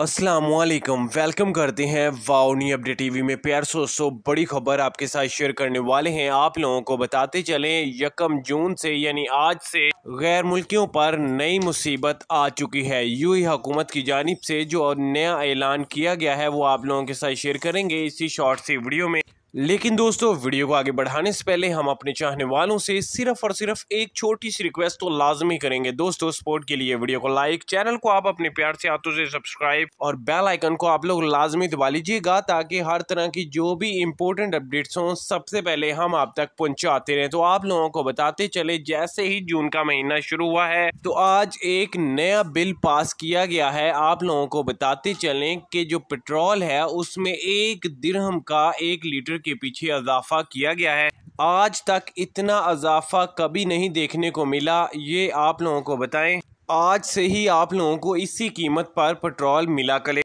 असलकम वेलकम करते हैं वाओनी अपडेट टीवी में प्यार सो बड़ी खबर आपके साथ शेयर करने वाले हैं आप लोगों को बताते चलें यकम जून से यानी आज से गैर मुल्कियों पर नई मुसीबत आ चुकी है यू ही हुकूमत की जानब से जो नया ऐलान किया गया है वो आप लोगों के साथ शेयर करेंगे इसी शॉर्ट सी वीडियो में लेकिन दोस्तों वीडियो को आगे बढ़ाने से पहले हम अपने चाहने वालों से सिर्फ और सिर्फ एक छोटी सी रिक्वेस्ट तो लाजमी करेंगे दोस्तों सपोर्ट के लिए वीडियो को लाइक चैनल को आप अपने प्यार से हाथों से सब्सक्राइब और बेल आइकन को आप लोग लाजमी दबा लीजिएगा ताकि हर तरह की जो भी इम्पोर्टेंट अपडेट्स हों सबसे पहले हम आप तक पहुँचाते रहे तो आप लोगों को बताते चले जैसे ही जून का महीना शुरू हुआ है तो आज एक नया बिल पास किया गया है आप लोगों को बताते चले कि जो पेट्रोल है उसमें एक दिरहम का एक लीटर के पीछे अजाफा किया गया है आज तक इतना अजाफा कभी नहीं देखने को मिला ये आप लोगों को बताएं आज से ही आप लोगों को इसी कीमत पर पेट्रोल मिला करे